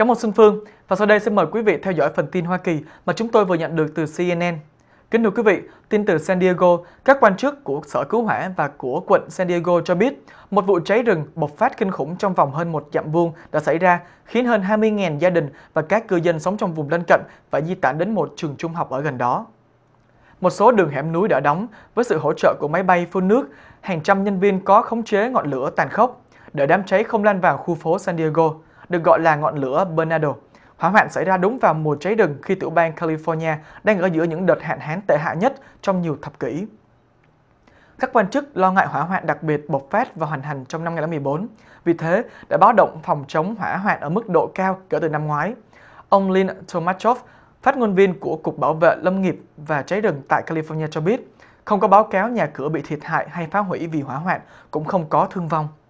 Cảm ơn Xuân Phương và sau đây xin mời quý vị theo dõi phần tin Hoa Kỳ mà chúng tôi vừa nhận được từ CNN. Kính thưa quý vị, tin từ San Diego, các quan chức của Sở Cứu hỏa và của quận San Diego cho biết một vụ cháy rừng bộc phát kinh khủng trong vòng hơn một dặm vuông đã xảy ra, khiến hơn 20.000 gia đình và các cư dân sống trong vùng lân cận phải di tản đến một trường trung học ở gần đó. Một số đường hẻm núi đã đóng với sự hỗ trợ của máy bay phun nước, hàng trăm nhân viên có khống chế ngọn lửa tàn khốc để đám cháy không lan vào khu phố San Diego được gọi là ngọn lửa Bernardo. Hỏa hoạn xảy ra đúng vào mùa cháy rừng khi tiểu bang California đang ở giữa những đợt hạn hán tệ hại nhất trong nhiều thập kỷ. Các quan chức lo ngại hỏa hoạn đặc biệt bộc phát và hoành hành trong năm 2014, vì thế đã báo động phòng chống hỏa hoạn ở mức độ cao kể từ năm ngoái. Ông Lynn Tomachov, phát ngôn viên của Cục Bảo vệ Lâm nghiệp và Cháy rừng tại California cho biết, không có báo cáo nhà cửa bị thiệt hại hay phá hủy vì hỏa hoạn, cũng không có thương vong.